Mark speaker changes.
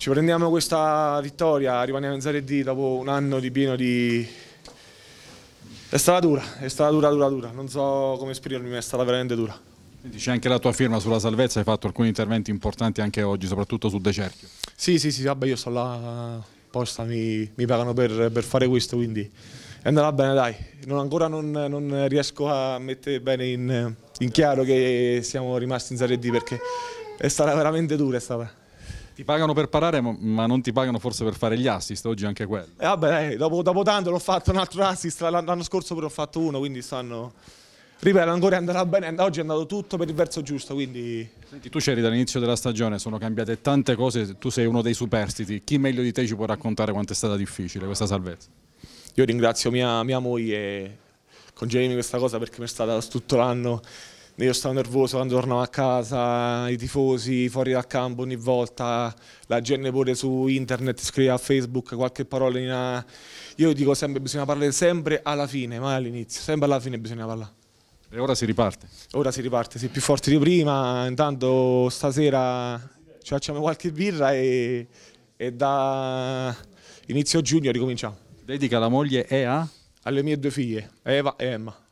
Speaker 1: Ci prendiamo questa vittoria, rimaniamo in Serie D dopo un anno di pieno di... È stata dura, è stata dura, dura, dura, non so come esprimermi, ma è stata veramente dura.
Speaker 2: C'è anche la tua firma sulla salvezza, hai fatto alcuni interventi importanti anche oggi, soprattutto su De Cerchio.
Speaker 1: Sì, sì, sì, vabbè io sto là apposta, mi, mi, pagano per, per, fare questo, quindi è andata bene dai. Non, ancora non, non, riesco a mettere bene in, in chiaro che siamo rimasti in Serie D perché è stata veramente dura, è stata... Ti pagano per
Speaker 2: parare, ma non ti pagano
Speaker 1: forse per fare gli assist, oggi anche quello. eh, vabbè, dopo, dopo tanto l'ho fatto un altro assist, l'anno scorso pure ho fatto uno, quindi stanno... Ripeto, ancora andrà bene, oggi è andato tutto per il verso giusto, quindi...
Speaker 2: Senti, tu c'eri dall'inizio della stagione, sono cambiate tante cose, tu sei uno dei superstiti, chi meglio di te ci può raccontare quanto è stata difficile questa salvezza?
Speaker 1: Io ringrazio mia, mia moglie con Jeremy questa cosa perché mi è stata tutto l'anno io stavo nervoso quando tornavo a casa, i tifosi fuori dal campo ogni volta, la gente pure su internet scrive a Facebook qualche parola. In, io dico sempre, bisogna parlare sempre alla fine, mai all'inizio, sempre alla fine bisogna parlare. E ora si riparte? Ora si riparte, sei più forte di prima, intanto stasera ci facciamo qualche birra e, e da inizio giugno ricominciamo. Dedica la moglie e a? Alle mie due figlie, Eva e Emma.